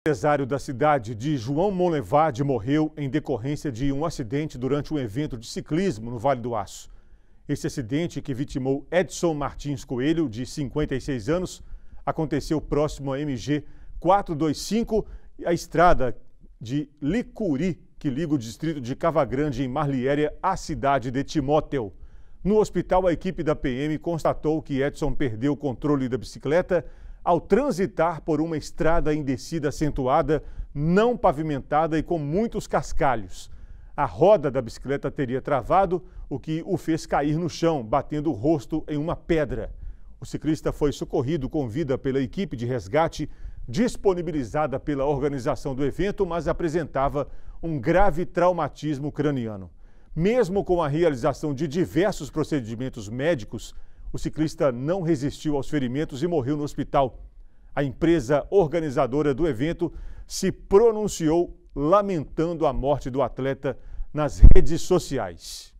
O empresário da cidade de João Monlevade morreu em decorrência de um acidente durante um evento de ciclismo no Vale do Aço. Esse acidente, que vitimou Edson Martins Coelho, de 56 anos, aconteceu próximo à MG 425, a estrada de Licuri, que liga o distrito de Cavagrande, em Marliéria, à cidade de Timóteo. No hospital, a equipe da PM constatou que Edson perdeu o controle da bicicleta ao transitar por uma estrada em descida acentuada, não pavimentada e com muitos cascalhos. A roda da bicicleta teria travado, o que o fez cair no chão, batendo o rosto em uma pedra. O ciclista foi socorrido com vida pela equipe de resgate disponibilizada pela organização do evento, mas apresentava um grave traumatismo craniano. Mesmo com a realização de diversos procedimentos médicos, o ciclista não resistiu aos ferimentos e morreu no hospital. A empresa organizadora do evento se pronunciou lamentando a morte do atleta nas redes sociais.